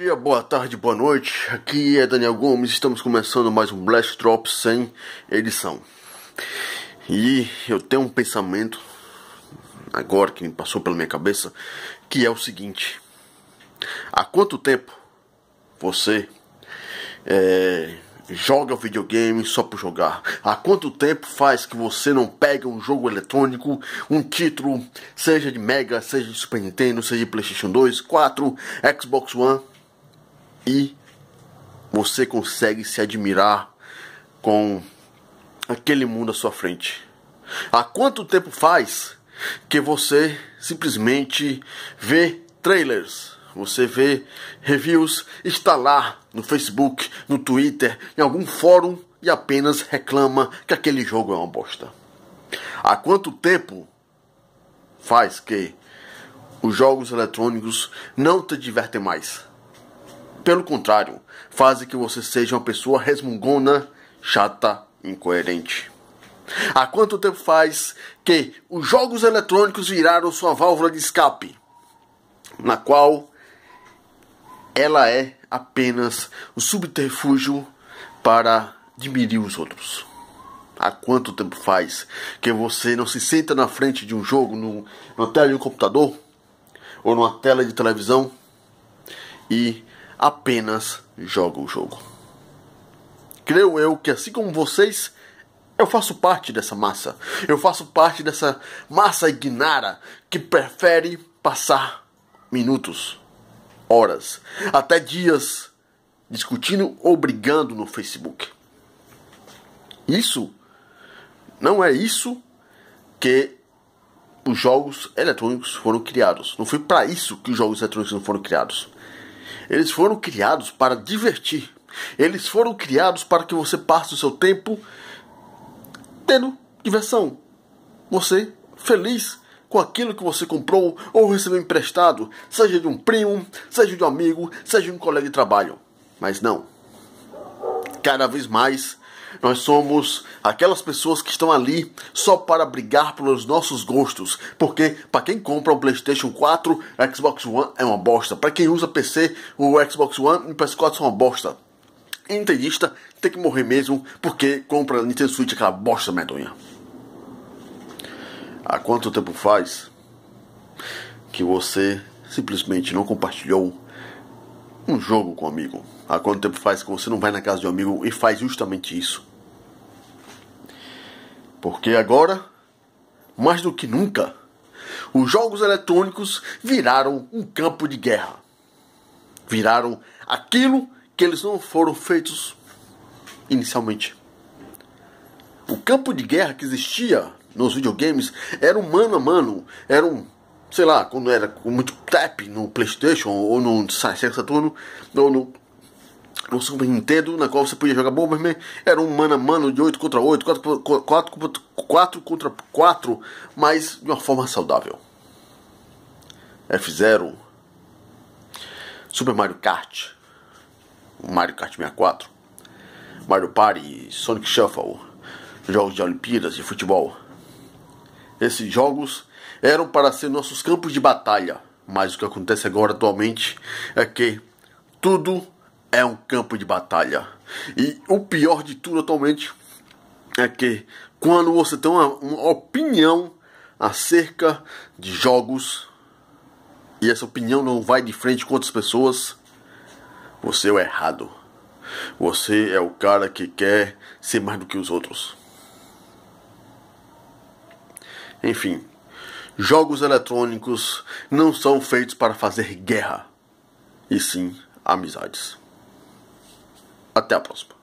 dia, boa tarde, boa noite. Aqui é Daniel Gomes. Estamos começando mais um Blast Drop sem edição. E eu tenho um pensamento agora que me passou pela minha cabeça, que é o seguinte: há quanto tempo você é, joga videogame só por jogar? Há quanto tempo faz que você não pega um jogo eletrônico, um título, seja de Mega, seja de Super Nintendo, seja de PlayStation 2, 4, Xbox One? e você consegue se admirar com aquele mundo à sua frente. Há quanto tempo faz que você simplesmente vê trailers, você vê reviews, está lá no Facebook, no Twitter, em algum fórum e apenas reclama que aquele jogo é uma bosta? Há quanto tempo faz que os jogos eletrônicos não te divertem mais? Pelo contrário, fazem que você seja uma pessoa resmungona, chata, incoerente. Há quanto tempo faz que os jogos eletrônicos viraram sua válvula de escape, na qual ela é apenas um subterfúgio para diminuir os outros? Há quanto tempo faz que você não se senta na frente de um jogo, no, na tela de um computador ou numa tela de televisão e apenas joga o jogo. Creio eu que, assim como vocês, eu faço parte dessa massa. Eu faço parte dessa massa ignara que prefere passar minutos, horas, até dias discutindo ou brigando no Facebook. Isso não é isso que os jogos eletrônicos foram criados. Não foi para isso que os jogos eletrônicos não foram criados. Eles foram criados para divertir. Eles foram criados para que você passe o seu tempo tendo diversão. Você feliz com aquilo que você comprou ou recebeu emprestado, seja de um primo, seja de um amigo, seja de um colega de trabalho. Mas não. Cada vez mais nós somos aquelas pessoas que estão ali só para brigar pelos nossos gostos. Porque para quem compra um PlayStation 4, o Xbox One é uma bosta. Para quem usa PC, o Xbox One e o PS4 são uma bosta. entrevista tem que morrer mesmo porque compra Nintendo Switch é aquela bosta medonha. Há quanto tempo faz que você simplesmente não compartilhou um jogo com um amigo. Há quanto tempo faz que você não vai na casa de um amigo e faz justamente isso? Porque agora, mais do que nunca, os jogos eletrônicos viraram um campo de guerra. Viraram aquilo que eles não foram feitos inicialmente. O campo de guerra que existia nos videogames era um mano a mano, era um sei lá, quando era com muito tap no Playstation ou no Sega Saturno ou no, no Super Nintendo, na qual você podia jogar Bomberman, era um mano a mano de 8 contra 8, 4, 4, 4 contra 4, mas de uma forma saudável. F0, Super Mario Kart, Mario Kart 64, Mario Party, Sonic Shuffle, jogos de Olimpíadas e futebol. Esses jogos eram para ser nossos campos de batalha, mas o que acontece agora atualmente é que tudo é um campo de batalha. E o pior de tudo atualmente é que quando você tem uma, uma opinião acerca de jogos e essa opinião não vai de frente com outras pessoas, você é o errado. Você é o cara que quer ser mais do que os outros. Enfim, jogos eletrônicos não são feitos para fazer guerra, e sim amizades. Até a próxima.